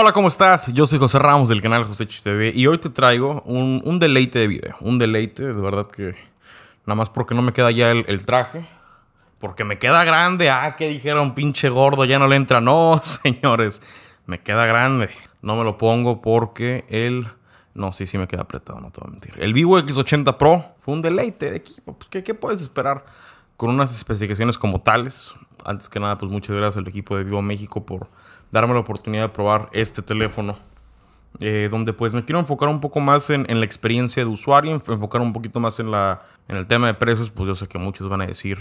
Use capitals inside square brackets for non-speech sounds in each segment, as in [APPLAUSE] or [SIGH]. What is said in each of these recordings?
Hola, ¿cómo estás? Yo soy José Ramos del canal José TV y hoy te traigo un, deleite de video. Un deleite, de verdad que nada más porque no me queda ya el, traje. Porque me queda grande. Ah, que dijeron, pinche gordo, ya no le entra. No, [LAUGHS] señores, me queda grande. No me lo pongo porque el... No, sí, sí me queda apretado, no te voy a mentir. El Vivo X80 Pro fue un deleite de equipo. Pues, ¿qué, ¿Qué puedes esperar con unas especificaciones como tales? Antes que nada, pues muchas gracias al equipo de Vivo México por darme la oportunidad de probar este teléfono. Eh, donde pues me quiero enfocar un poco más en, la experiencia de usuario, enfocar un poquito más en, la, en el tema de precios, pues yo sé que muchos van a decir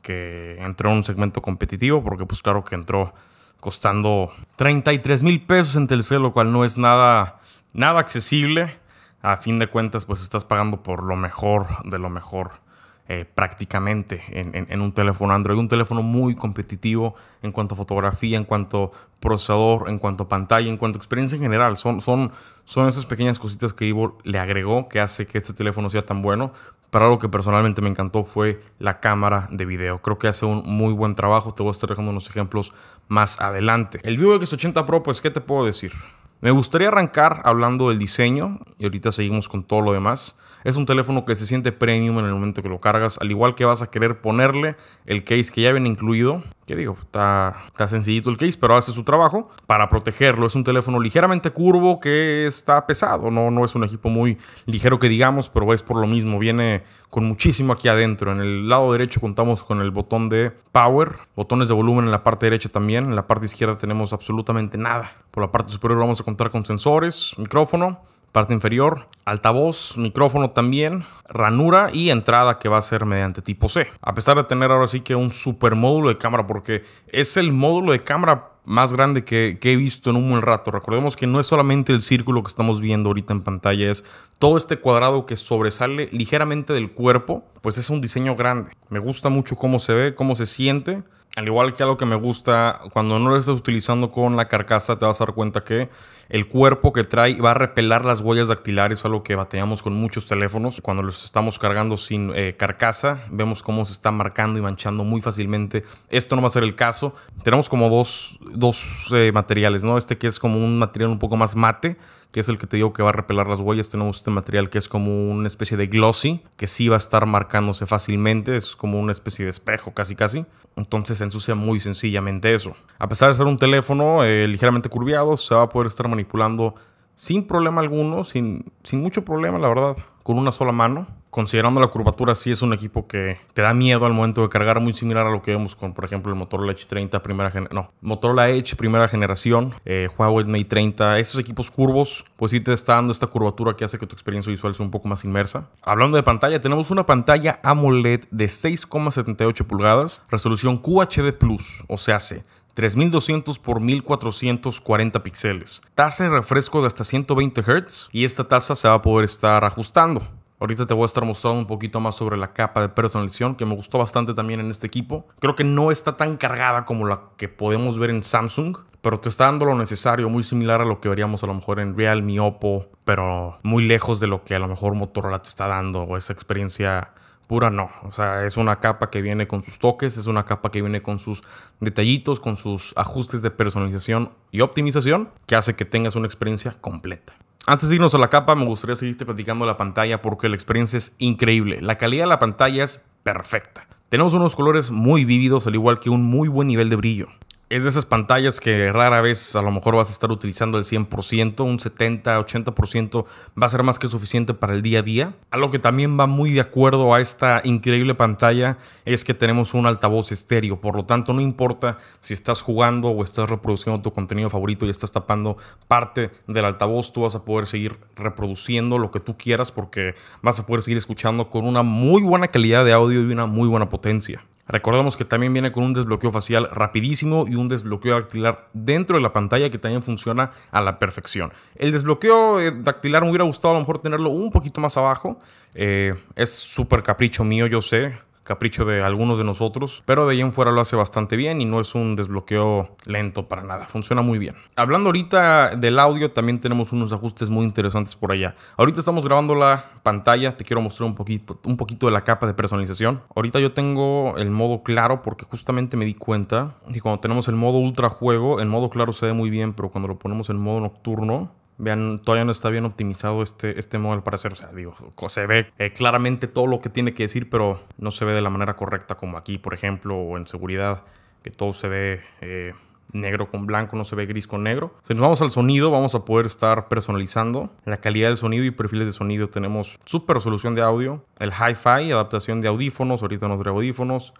que entró en un segmento competitivo, porque pues claro que entró costando 33 mil pesos en Telcel, lo cual no es nada, nada accesible. A fin de cuentas, pues estás pagando por lo mejor de lo mejor eh, prácticamente en, un teléfono Android. Un teléfono muy competitivo en cuanto a fotografía, en cuanto a procesador, en cuanto a pantalla, en cuanto a experiencia en general. Son, son, son esas pequeñas cositas que Vivo le agregó que hace que este teléfono sea tan bueno. Para lo que personalmente me encantó fue la cámara de video. Creo que hace un muy buen trabajo. Te voy a estar dejando unos ejemplos más adelante. El Vivo X80 Pro, pues, ¿qué te puedo decir? Me gustaría arrancar hablando del diseño y ahorita seguimos con todo lo demás. Es un teléfono que se siente premium en el momento que lo cargas, al igual que vas a querer ponerle el case que ya viene incluido. Que digo, está, sencillito el case, pero hace su trabajo para protegerlo. Es un teléfono ligeramente curvo que está pesado, no, no es un equipo muy ligero que digamos, pero es por lo mismo. Viene con muchísimo aquí adentro. En el lado derecho contamos con el botón de power, botones de volumen en la parte derecha también. En la parte izquierda tenemos absolutamente nada. Por la parte superior vamos a contar con sensores, micrófono parte inferior, altavoz, micrófono también, ranura y entrada que va a ser mediante tipo C. A pesar de tener ahora sí que un super módulo de cámara, porque es el módulo de cámara más grande que, que, he visto en un buen rato. Recordemos que no es solamente el círculo que estamos viendo ahorita en pantalla, es todo este cuadrado que sobresale ligeramente del cuerpo, pues es un diseño grande. Me gusta mucho cómo se ve, cómo se siente al igual que algo que me gusta, cuando no lo estás utilizando con la carcasa, te vas a dar cuenta que el cuerpo que trae va a repelar las huellas dactilares, algo que batallamos con muchos teléfonos. Cuando los estamos cargando sin eh, carcasa, vemos cómo se está marcando y manchando muy fácilmente. Esto no va a ser el caso. Tenemos como dos, dos eh, materiales, ¿no? Este que es como un material un poco más mate, que es el que te digo que va a repelar las huellas. Tenemos este material que es como una especie de glossy, que sí va a estar marcándose fácilmente. Es como una especie de espejo, casi casi. Entonces ensucia muy sencillamente eso. A pesar de ser un teléfono eh, ligeramente curviado, se va a poder estar manipulando sin problema alguno, sin, sin mucho problema la verdad, con una sola mano considerando la curvatura, sí es un equipo que te da miedo al momento de cargar, muy similar a lo que vemos con, por ejemplo, el Motorola Edge 30 primera generación, no, Motorola Edge primera generación, eh, Huawei Mate 30, esos equipos curvos, pues sí te está dando esta curvatura que hace que tu experiencia visual sea un poco más inmersa. Hablando de pantalla, tenemos una pantalla AMOLED de 6,78 pulgadas, resolución QHD Plus, o sea, hace 3200 por 1440 píxeles, tasa de refresco de hasta 120 Hz y esta tasa se va a poder estar ajustando. Ahorita te voy a estar mostrando un poquito más sobre la capa de personalización que me gustó bastante también en este equipo. Creo que no está tan cargada como la que podemos ver en Samsung, pero te está dando lo necesario, muy similar a lo que veríamos a lo mejor en Realme, Oppo, pero muy lejos de lo que a lo mejor Motorola te está dando o esa experiencia pura no. O sea, es una capa que viene con sus toques, es una capa que viene con sus detallitos, con sus ajustes de personalización y optimización que hace que tengas una experiencia completa. Antes de irnos a la capa, me gustaría seguirte platicando la pantalla porque la experiencia es increíble. La calidad de la pantalla es perfecta. Tenemos unos colores muy vívidos, al igual que un muy buen nivel de brillo es de esas pantallas que rara vez a lo mejor vas a estar utilizando el 100%, un 70, 80% va a ser más que suficiente para el día a día. A lo que también va muy de acuerdo a esta increíble pantalla es que tenemos un altavoz estéreo, por lo tanto no importa si estás jugando o estás reproduciendo tu contenido favorito y estás tapando parte del altavoz, tú vas a poder seguir reproduciendo lo que tú quieras porque vas a poder seguir escuchando con una muy buena calidad de audio y una muy buena potencia. Recordemos que también viene con un desbloqueo facial rapidísimo y un desbloqueo dactilar dentro de la pantalla que también funciona a la perfección. El desbloqueo eh, dactilar me hubiera gustado a lo mejor tenerlo un poquito más abajo. Eh, es súper capricho mío, yo sé capricho de algunos de nosotros, pero de ahí en fuera lo hace bastante bien y no es un desbloqueo lento para nada, funciona muy bien. Hablando ahorita del audio, también tenemos unos ajustes muy interesantes por allá. Ahorita estamos grabando la pantalla, te quiero mostrar un poquito, un poquito de la capa de personalización. Ahorita yo tengo el modo claro porque justamente me di cuenta que cuando tenemos el modo ultra juego, el modo claro se ve muy bien, pero cuando lo ponemos en modo nocturno, Vean, todavía no está bien optimizado este, este modo al parecer. O sea, digo, se ve eh, claramente todo lo que tiene que decir, pero no se ve de la manera correcta como aquí, por ejemplo, o en seguridad, que todo se ve eh, negro con blanco, no se ve gris con negro. Si nos vamos al sonido, vamos a poder estar personalizando la calidad del sonido y perfiles de sonido. Tenemos super resolución de audio, el hi-fi, adaptación de audífonos, ahorita nos audífonos,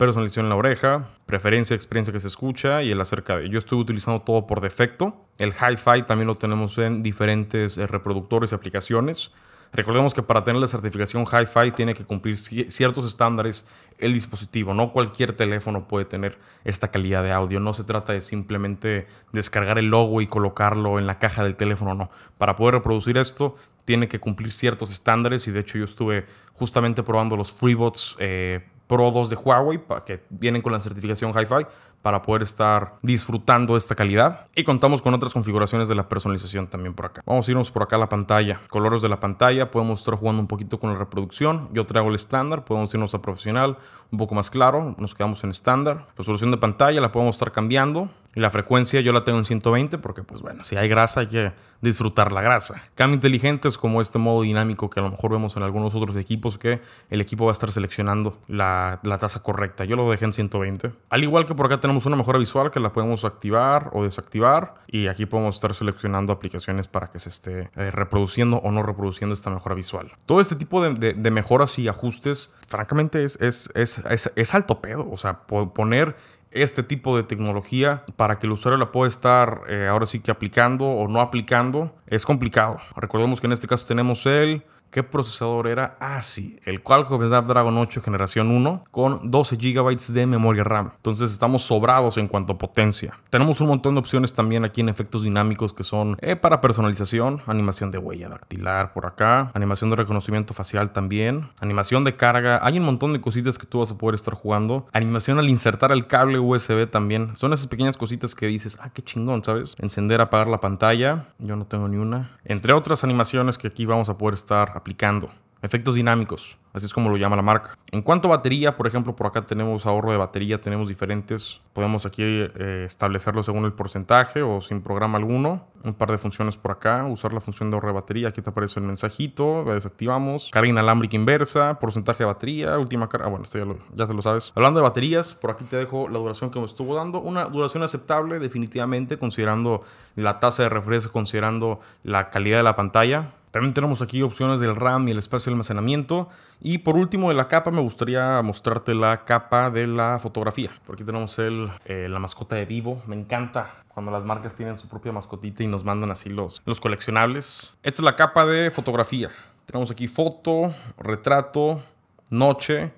Personalización en la oreja, preferencia, experiencia que se escucha y el acerca de. Yo estuve utilizando todo por defecto. El hi-fi también lo tenemos en diferentes eh, reproductores y aplicaciones. Recordemos que para tener la certificación Hi-Fi tiene que cumplir ciertos estándares el dispositivo. No cualquier teléfono puede tener esta calidad de audio. No se trata de simplemente descargar el logo y colocarlo en la caja del teléfono. No. Para poder reproducir esto tiene que cumplir ciertos estándares y de hecho yo estuve justamente probando los FreeBots. Eh, Pro 2 de Huawei, que vienen con la certificación Hi-Fi para poder estar disfrutando de esta calidad. Y contamos con otras configuraciones de la personalización también por acá. Vamos a irnos por acá a la pantalla. Colores de la pantalla, podemos estar jugando un poquito con la reproducción. Yo traigo el estándar, podemos irnos a profesional, un poco más claro, nos quedamos en estándar. Resolución de pantalla la podemos estar cambiando. Y la frecuencia yo la tengo en 120 porque, pues bueno, si hay grasa hay que disfrutar la grasa. Cambio es como este modo dinámico que a lo mejor vemos en algunos otros equipos que el equipo va a estar seleccionando la, tasa correcta. Yo lo dejé en 120. Al igual que por acá tenemos una mejora visual que la podemos activar o desactivar. Y aquí podemos estar seleccionando aplicaciones para que se esté eh, reproduciendo o no reproduciendo esta mejora visual. Todo este tipo de, mejoras y ajustes, francamente, es, es alto pedo. O sea, poner este tipo de tecnología para que el usuario la pueda estar eh, ahora sí que aplicando o no aplicando es complicado. Recordemos que en este caso tenemos el ¿Qué procesador era? Ah, sí, el Qualcomm Snapdragon 8 generación 1 con 12 GB de memoria RAM. Entonces estamos sobrados en cuanto a potencia. Tenemos un montón de opciones también aquí en efectos dinámicos que son eh, para personalización, animación de huella dactilar por acá, animación de reconocimiento facial también, animación de carga. Hay un montón de cositas que tú vas a poder estar jugando. Animación al insertar el cable USB también. Son esas pequeñas cositas que dices, ah, qué chingón, ¿sabes? Encender, apagar la pantalla. Yo no tengo ni una. Entre otras animaciones que aquí vamos a poder estar aplicando. Efectos dinámicos, así es como lo llama la marca. En cuanto a batería, por ejemplo, por acá tenemos ahorro de batería, tenemos diferentes. Podemos aquí eh, establecerlo según el porcentaje o sin programa alguno. Un par de funciones por acá, usar la función de ahorro de batería, aquí te aparece el mensajito, desactivamos. Carga inalámbrica inversa, porcentaje de batería, última carga, ah, bueno, esto ya, lo, ya te lo sabes. Hablando de baterías, por aquí te dejo la duración que me estuvo dando, una duración aceptable definitivamente considerando la tasa de refresco, considerando la calidad de la pantalla. También tenemos aquí opciones del RAM y el espacio de almacenamiento. Y por último de la capa me gustaría mostrarte la capa de la fotografía. Por aquí tenemos el, eh, la mascota de Vivo. Me encanta cuando las marcas tienen su propia mascotita y nos mandan así los, los coleccionables. Esta es la capa de fotografía. Tenemos aquí foto, retrato, noche,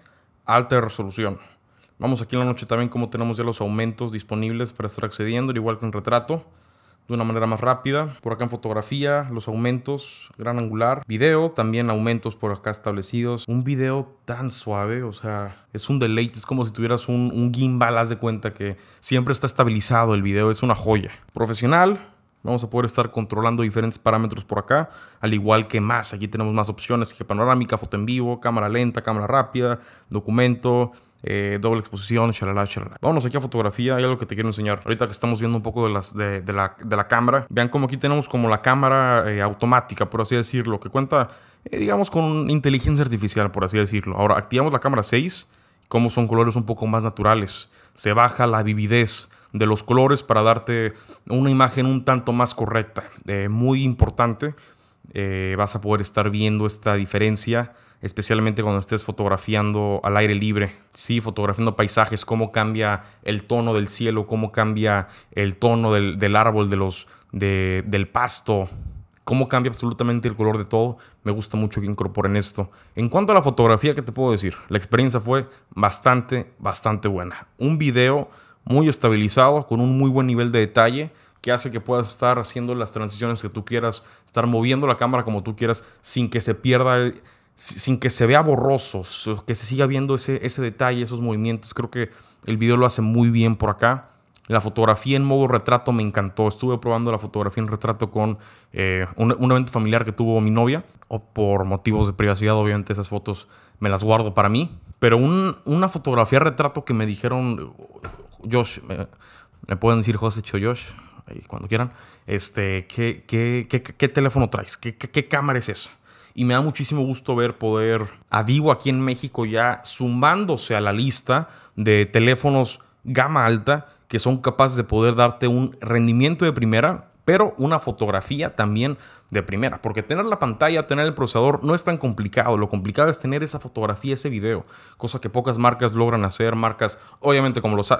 alta resolución. Vamos aquí en la noche también como tenemos ya los aumentos disponibles para estar accediendo, al igual que en retrato de una manera más rápida. Por acá en fotografía, los aumentos, gran angular. Video, también aumentos por acá establecidos. Un video tan suave, o sea, es un deleite. Es como si tuvieras un, un gimbal, haz de cuenta que siempre está estabilizado el video. Es una joya. Profesional, Vamos a poder estar controlando diferentes parámetros por acá, al igual que más. Aquí tenemos más opciones que panorámica, foto en vivo, cámara lenta, cámara rápida, documento, eh, doble exposición, shalala, shalala. Vámonos aquí a fotografía, hay algo que te quiero enseñar. Ahorita que estamos viendo un poco de, las, de, la, cámara, vean como aquí tenemos como la cámara eh, automática, por así decirlo, que cuenta, eh, digamos, con inteligencia artificial, por así decirlo. Ahora, activamos la cámara 6, como son colores un poco más naturales. Se baja la vividez de los colores para darte una imagen un tanto más correcta. muy importante, vas a poder estar viendo esta diferencia especialmente cuando estés fotografiando al aire libre, sí, fotografiando paisajes, cómo cambia el tono del cielo, cómo cambia el tono del, árbol, de los, del pasto, cómo cambia absolutamente el color de todo. Me gusta mucho que incorporen esto. En cuanto a la fotografía, ¿qué te puedo decir? La experiencia fue bastante, bastante buena. Un video muy estabilizado, con un muy buen nivel de detalle que hace que puedas estar haciendo las transiciones que tú quieras, estar moviendo la cámara como tú quieras, sin que se pierda el sin que se vea borrosos, que se siga viendo ese, ese detalle, esos movimientos. Creo que el video lo hace muy bien por acá. La fotografía en modo retrato me encantó. Estuve probando la fotografía en retrato con eh, un, evento familiar que tuvo mi novia. O por motivos de privacidad, obviamente esas fotos me las guardo para mí. Pero una fotografía retrato que me dijeron, Josh, eh, me, pueden decir José Choyosh, Josh, cuando quieran, este, ¿qué, qué, qué, teléfono traes? ¿Qué, qué cámara es esa? y me da muchísimo gusto ver poder a Vivo aquí en México ya sumándose a la lista de teléfonos gama alta que son capaces de poder darte un rendimiento de primera pero una fotografía también de primera, porque tener la pantalla, tener el procesador no es tan complicado, lo complicado es tener esa fotografía, ese video, cosa que pocas marcas logran hacer, marcas obviamente como los eh,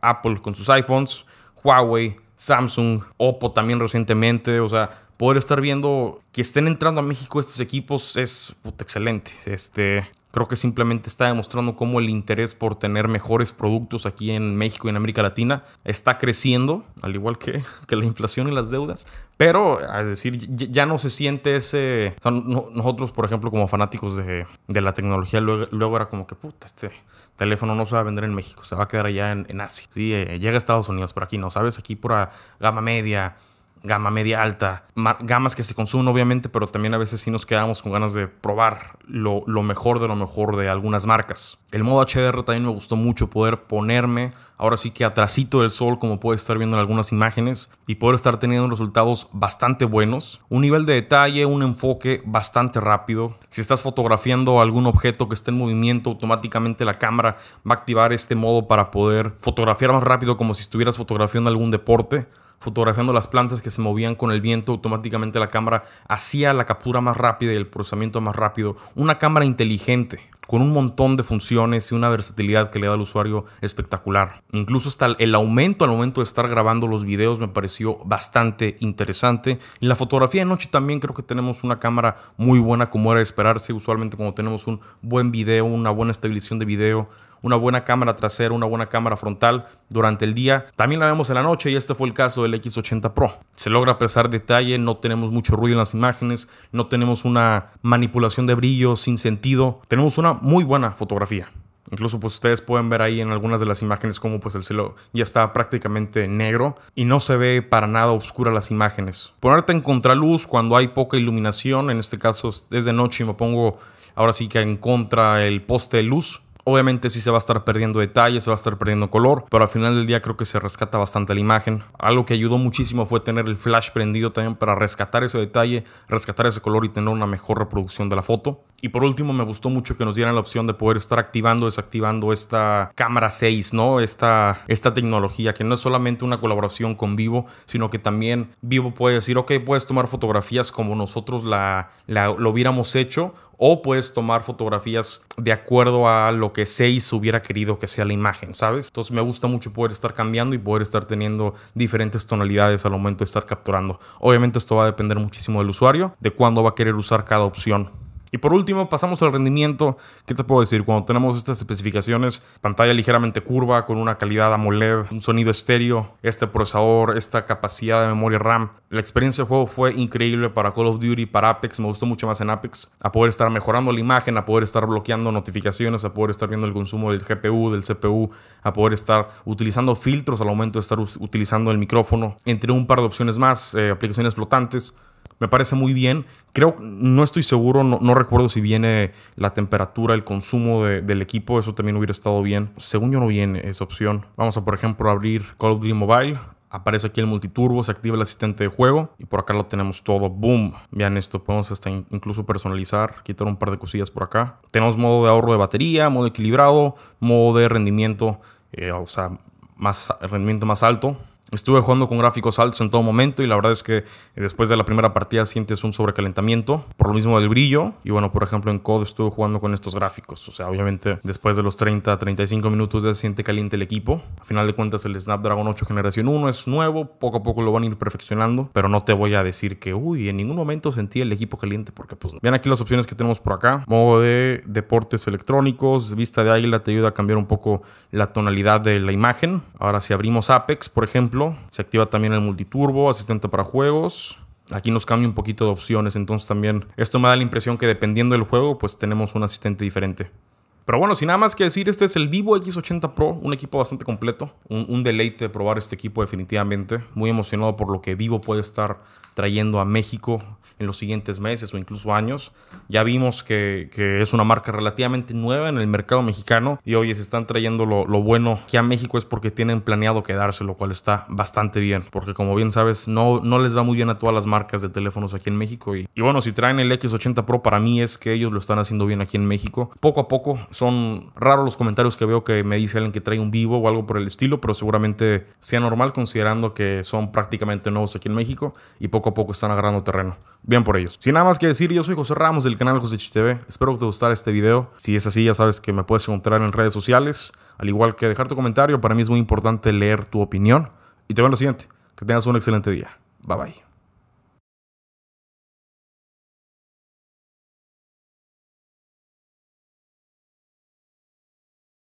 Apple con sus iPhones, Huawei, Samsung, Oppo también recientemente, o sea, poder estar viendo que estén entrando a México estos equipos es excelente. Este, creo que simplemente está demostrando cómo el interés por tener mejores productos aquí en México y en América Latina está creciendo, al igual que, que la inflación y las deudas. Pero, es decir, ya no se siente ese... nosotros, por ejemplo, como fanáticos de, de la tecnología, luego, era como que, puta, este teléfono no se va a vender en México, se va a quedar allá en, Asia. Sí, eh, llega a Estados Unidos, pero aquí no, ¿sabes? Aquí pura gama media, gama media alta, gamas que se consumen obviamente, pero también a veces sí nos quedamos con ganas de probar lo, mejor de lo mejor de algunas marcas. El modo HDR también me gustó mucho poder ponerme ahora sí que atrasito del sol como puedes estar viendo en algunas imágenes y poder estar teniendo resultados bastante buenos, un nivel de detalle, un enfoque bastante rápido. Si estás fotografiando algún objeto que esté en movimiento, automáticamente la cámara va a activar este modo para poder fotografiar más rápido como si estuvieras fotografiando algún deporte fotografiando las plantas que se movían con el viento, automáticamente la cámara hacía la captura más rápida y el procesamiento más rápido. Una cámara inteligente, con un montón de funciones y una versatilidad que le da al usuario espectacular. Incluso hasta el aumento al momento de estar grabando los videos me pareció bastante interesante. En la fotografía de noche también creo que tenemos una cámara muy buena como era de esperarse. Usualmente cuando tenemos un buen video, una buena estabilización de video, una buena cámara trasera, una buena cámara frontal durante el día. También la vemos en la noche y este fue el caso del X80 Pro. Se logra apreciar detalle, no tenemos mucho ruido en las imágenes, no tenemos una manipulación de brillo sin sentido, tenemos una muy buena fotografía. Incluso pues ustedes pueden ver ahí en algunas de las imágenes como pues el cielo ya está prácticamente negro y no se ve para nada oscura las imágenes. Ponerte en contraluz cuando hay poca iluminación, en este caso es de noche y me pongo ahora sí que en contra el poste de luz, Obviamente sí se va a estar perdiendo detalle, se va a estar perdiendo color, pero al final del día creo que se rescata bastante la imagen. Algo que ayudó muchísimo fue tener el flash prendido también para rescatar ese detalle, rescatar ese color y tener una mejor reproducción de la foto. Y por último me gustó mucho que nos dieran la opción de poder estar activando, desactivando esta cámara 6, ¿no? Esta, esta tecnología que no es solamente una colaboración con Vivo, sino que también Vivo puede decir, ok, puedes tomar fotografías como nosotros la, lo hubiéramos hecho o puedes tomar fotografías de acuerdo a lo que Seis hubiera querido que sea la imagen, ¿sabes? Entonces me gusta mucho poder estar cambiando y poder estar teniendo diferentes tonalidades al momento de estar capturando. Obviamente esto va a depender muchísimo del usuario, de cuándo va a querer usar cada opción. Y por último, pasamos al rendimiento. ¿Qué te puedo decir? Cuando tenemos estas especificaciones, pantalla ligeramente curva, con una calidad AMOLED, un sonido estéreo, este procesador, esta capacidad de memoria RAM. La experiencia de juego fue increíble para Call of Duty, para Apex, me gustó mucho más en Apex. A poder estar mejorando la imagen, a poder estar bloqueando notificaciones, a poder estar viendo el consumo del GPU, del CPU, a poder estar utilizando filtros al momento de estar utilizando el micrófono, entre un par de opciones más, eh, aplicaciones flotantes. Me parece muy bien. Creo, no estoy seguro, no, recuerdo si viene la temperatura, el consumo del equipo, eso también hubiera estado bien. Según yo no viene esa opción. Vamos a, por ejemplo, abrir Call of Duty Mobile. Aparece aquí el multiturbo, se activa el asistente de juego y por acá lo tenemos todo. ¡Boom! Vean esto, podemos hasta incluso personalizar, quitar un par de cosillas por acá. Tenemos modo de ahorro de batería, modo equilibrado, modo de rendimiento, eh, o sea, más, rendimiento más alto. Estuve jugando con gráficos altos en todo momento y la verdad es que después de la primera partida sientes un sobrecalentamiento por lo mismo del brillo. Y bueno, por ejemplo en COD estuve jugando con estos gráficos. O sea, obviamente después de los 30 35 minutos ya se siente caliente el equipo. A final de cuentas el Snapdragon 8 generación 1 es nuevo, poco a poco lo van a ir perfeccionando, pero no te voy a decir que, uy, en ningún momento sentí el equipo caliente porque pues... No. Vean aquí las opciones que tenemos por acá. Modo de deportes electrónicos, vista de águila te ayuda a cambiar un poco la tonalidad de la imagen. Ahora si abrimos Apex, por ejemplo, se activa también el multiturbo, asistente para juegos. Aquí nos cambia un poquito de opciones, entonces también esto me da la impresión que dependiendo del juego, pues tenemos un asistente diferente. Pero bueno, sin nada más que decir, este es el Vivo X80 Pro, un equipo bastante completo, un, deleite probar este equipo definitivamente, muy emocionado por lo que Vivo puede estar trayendo a México en los siguientes meses o incluso años. Ya vimos que, es una marca relativamente nueva en el mercado mexicano y oye, se están trayendo lo, bueno que a México es porque tienen planeado quedarse, lo cual está bastante bien, porque como bien sabes, no, no les va muy bien a todas las marcas de teléfonos aquí en México. Y, y bueno, si traen el X80 Pro, para mí es que ellos lo están haciendo bien aquí en México. Poco a poco son raros los comentarios que veo que me dice alguien que trae un vivo o algo por el estilo, pero seguramente sea normal considerando que son prácticamente nuevos aquí en México y poco a poco están agarrando terreno. Bien por ellos. Sin nada más que decir, yo soy José Ramos del canal José TV. Espero que te gustara este video. Si es así, ya sabes que me puedes encontrar en redes sociales, al igual que dejar tu comentario. Para mí es muy importante leer tu opinión. Y te veo en lo siguiente. Que tengas un excelente día. Bye bye.